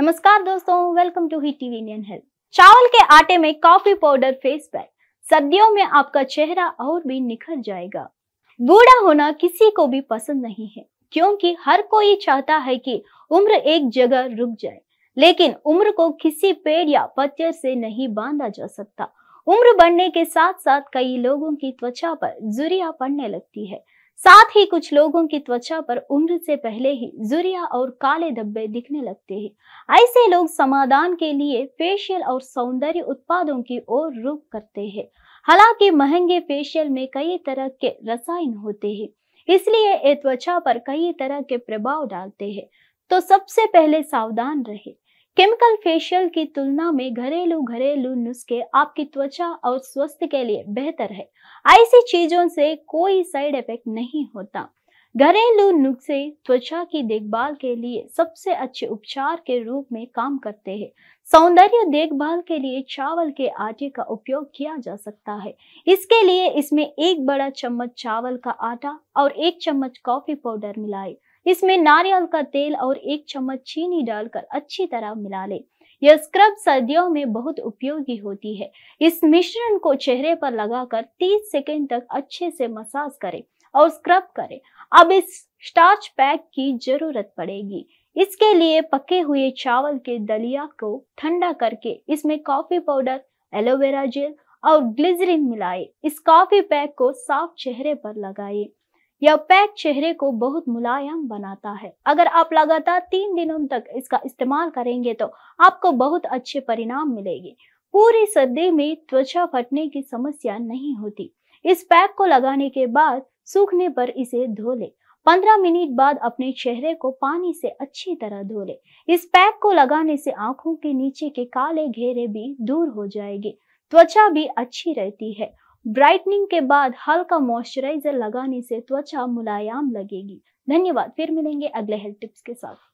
नमस्कार दोस्तों welcome to hi TV Indian health चावल के आटे में कॉफी पाउडर फेस पैक सर्दियों में आपका चेहरा और भी निखर जाएगा बूढ़ा होना किसी को भी पसंद नहीं है क्योंकि हर कोई चाहता है कि उम्र एक जगह रुक जाए लेकिन उम्र को किसी पेड़ या पत्थर से नहीं बांधा जा सकता उम्र बढ़ने के साथ साथ कई लोगों की त्वचा पर जुरिया पड़ने लगती है साथ ही कुछ लोगों की त्वचा पर उम्र से पहले ही जुरिया और काले धब्बे दिखने लगते हैं ऐसे लोग समाधान के लिए फेशियल और सौंदर्य उत्पादों की ओर रुख करते हैं हालांकि महंगे फेशियल में कई तरह के रसायन होते हैं इसलिए ये त्वचा पर कई तरह के प्रभाव डालते हैं तो सबसे पहले सावधान रहे केमिकल फेशियल की तुलना में घरेलू घरेलू नुस्खे आपकी त्वचा और स्वास्थ्य के लिए बेहतर है ऐसी चीजों से कोई साइड इफेक्ट नहीं होता घरेलू नुस्खे त्वचा की देखभाल के लिए सबसे अच्छे उपचार के रूप में काम करते हैं सौंदर्य देखभाल के लिए चावल के आटे का उपयोग किया जा सकता है इसके लिए इसमें एक बड़ा चम्मच चावल का आटा और एक चम्मच कॉफी पाउडर मिलाएं। इसमें नारियल का तेल और एक चम्मच चीनी डालकर अच्छी तरह मिला लें यह स्क्रब सर्दियों में बहुत उपयोगी होती है इस मिश्रण को चेहरे पर लगाकर 30 सेकेंड तक अच्छे से मसाज करें और स्क्रब करें अब इस स्टार्च पैक की जरूरत पड़ेगी इसके लिए पके हुए चावल के दलिया को ठंडा करके इसमें कॉफी पाउडर एलोवेरा जेल और ग्लिजरिन मिलाएं। इस कॉफी पैक को साफ चेहरे पर लगाएं। यह पैक चेहरे को बहुत मुलायम बनाता है अगर आप लगातार तीन दिनों तक इसका इस्तेमाल करेंगे तो आपको बहुत अच्छे परिणाम मिलेंगे पूरी सर्दी में त्वचा फटने की समस्या नहीं होती इस पैक को लगाने के बाद सूखने पर इसे धो ले पंद्रह मिनट बाद अपने चेहरे को पानी से अच्छी तरह धो ले इस पैक को लगाने से आंखों के नीचे के काले घेरे भी दूर हो जाएगी त्वचा भी अच्छी रहती है ब्राइटनिंग के बाद हल्का मॉइस्चराइजर लगाने से त्वचा मुलायम लगेगी धन्यवाद फिर मिलेंगे अगले हेल्थ टिप्स के साथ